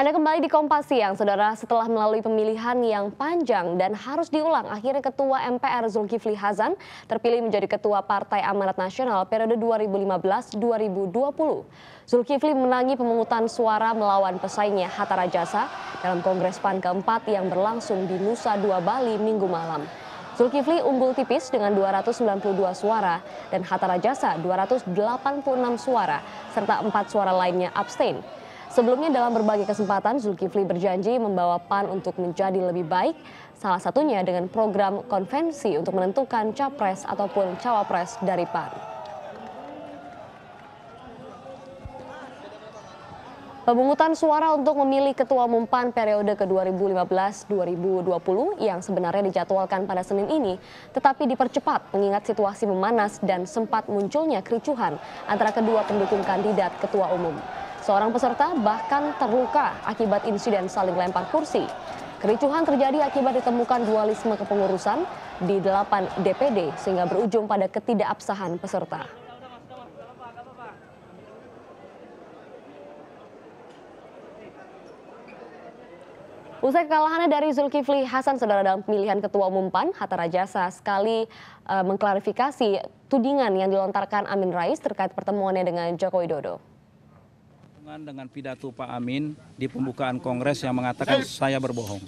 Anda kembali di Kompas Siang, Saudara. Setelah melalui pemilihan yang panjang dan harus diulang, akhirnya Ketua MPR Zulkifli Hasan terpilih menjadi Ketua Partai Amanat Nasional periode 2015-2020. Zulkifli menangi pemungutan suara melawan pesaingnya Hatta Rajasa dalam Kongres PAN keempat yang berlangsung di Nusa Dua Bali minggu malam. Zulkifli unggul tipis dengan 292 suara dan Hatta Rajasa 286 suara serta empat suara lainnya abstain. Sebelumnya dalam berbagai kesempatan Zulkifli berjanji membawa PAN untuk menjadi lebih baik, salah satunya dengan program konvensi untuk menentukan capres ataupun cawapres dari PAN. Pemungutan suara untuk memilih Ketua Umum PAN periode ke-2015-2020 yang sebenarnya dijadwalkan pada Senin ini, tetapi dipercepat mengingat situasi memanas dan sempat munculnya kericuhan antara kedua pendukung kandidat Ketua Umum. Seorang peserta bahkan terluka akibat insiden saling lempar kursi. Kericuhan terjadi akibat ditemukan dualisme kepengurusan di delapan DPD sehingga berujung pada ketidakabsahan peserta. Usai kekalahannya dari Zulkifli Hasan saudara dalam pemilihan ketua umum PAN, Hatta Rajasa sekali e, mengklarifikasi tudingan yang dilontarkan Amin Rais terkait pertemuannya dengan Joko Widodo dengan pidato Pak Amin di pembukaan Kongres yang mengatakan saya berbohong.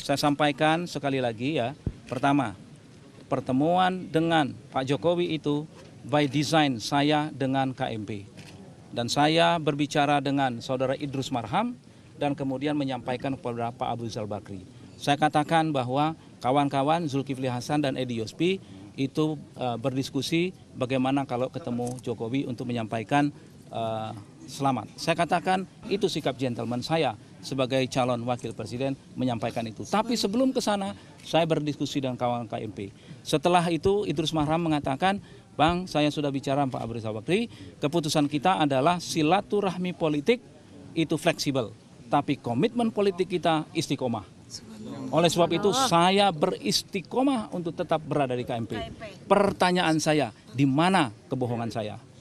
Saya sampaikan sekali lagi ya, pertama, pertemuan dengan Pak Jokowi itu by design saya dengan KMP. Dan saya berbicara dengan saudara Idrus Marham dan kemudian menyampaikan kepada Pak Abu Zal Bakri. Saya katakan bahwa kawan-kawan Zulkifli Hasan dan Edi Yospi itu uh, berdiskusi bagaimana kalau ketemu Jokowi untuk menyampaikan uh, selamat. Saya katakan itu sikap gentleman saya sebagai calon wakil presiden menyampaikan itu. Tapi sebelum ke sana, saya berdiskusi dengan kawan KMP. Setelah itu, Idrus Marham mengatakan, Bang, saya sudah bicara Pak Abu Rizal keputusan kita adalah silaturahmi politik itu fleksibel. Tapi komitmen politik kita istiqomah. Oleh sebab itu saya beristiqomah untuk tetap berada di KMP. Pertanyaan saya, di mana kebohongan saya?